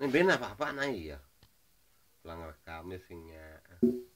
Nih bener apa-apa nah iya. Pulang rekam ya.